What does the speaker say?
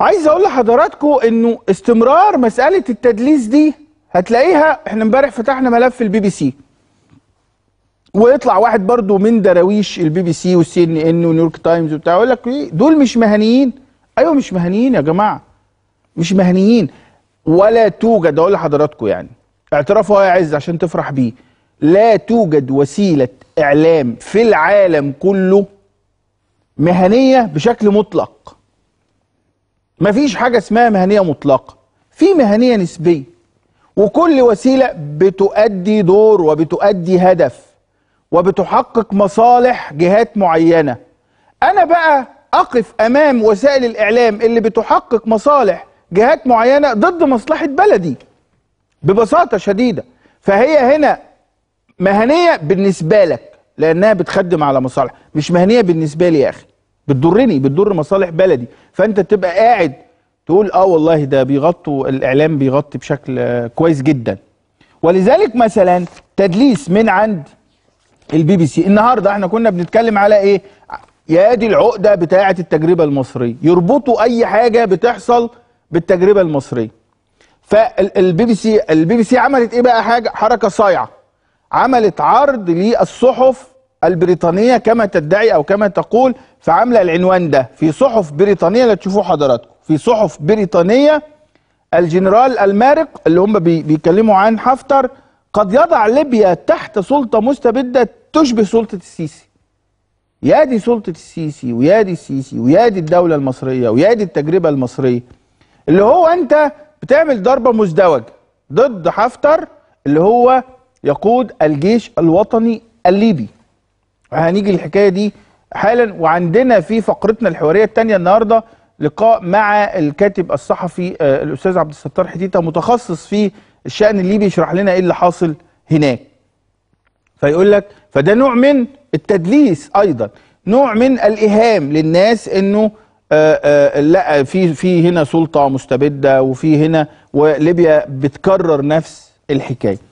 عايز اقول لحضراتكم انه استمرار مساله التدليس دي هتلاقيها احنا امبارح فتحنا ملف البي بي سي ويطلع واحد برضو من دراويش البي بي سي والسي ان ان ونيويورك تايمز وبتاع يقول لك إيه، دول مش مهنيين ايوه مش مهنيين يا جماعه مش مهنيين ولا توجد اقول لحضراتكم يعني اعتراف يا عز عشان تفرح بيه لا توجد وسيله اعلام في العالم كله مهنيه بشكل مطلق مفيش حاجة اسمها مهنية مطلقة في مهنية نسبية وكل وسيلة بتؤدي دور وبتؤدي هدف وبتحقق مصالح جهات معينة أنا بقى أقف أمام وسائل الإعلام اللي بتحقق مصالح جهات معينة ضد مصلحة بلدي ببساطة شديدة فهي هنا مهنية بالنسبة لك لأنها بتخدم على مصالح مش مهنية بالنسبة لي يا أخي بتضرني بتضر مصالح بلدي فانت تبقى قاعد تقول اه والله ده بيغطوا الاعلام بيغطي بشكل كويس جدا ولذلك مثلا تدليس من عند البي بي سي النهارده احنا كنا بنتكلم على ايه يا دي العقده بتاعه التجربه المصريه يربطوا اي حاجه بتحصل بالتجربه المصريه فالبي بي سي البي بي سي عملت ايه بقى حاجه حركه صايعه عملت عرض للصحف البريطانية كما تدعي أو كما تقول فعاملة العنوان ده في صحف بريطانية لا تشوفوه حضراتكم في صحف بريطانية الجنرال المارق اللي هم بيتكلموا عن حفتر قد يضع ليبيا تحت سلطة مستبدة تشبه سلطة السيسي يا دي سلطة السيسي ويا دي السيسي ويا دي الدولة المصرية ويا دي التجربة المصرية اللي هو أنت بتعمل ضربة مزدوجة ضد حفتر اللي هو يقود الجيش الوطني الليبي هنيجي الحكايه دي حالا وعندنا في فقرتنا الحواريه الثانيه النهارده لقاء مع الكاتب الصحفي آه، الاستاذ عبد الستار حتيته متخصص في الشان الليبي يشرح لنا ايه اللي حاصل هناك فيقول لك فده نوع من التدليس ايضا نوع من الايهام للناس انه آه، آه، لا في في هنا سلطه مستبده وفي هنا وليبيا بتكرر نفس الحكايه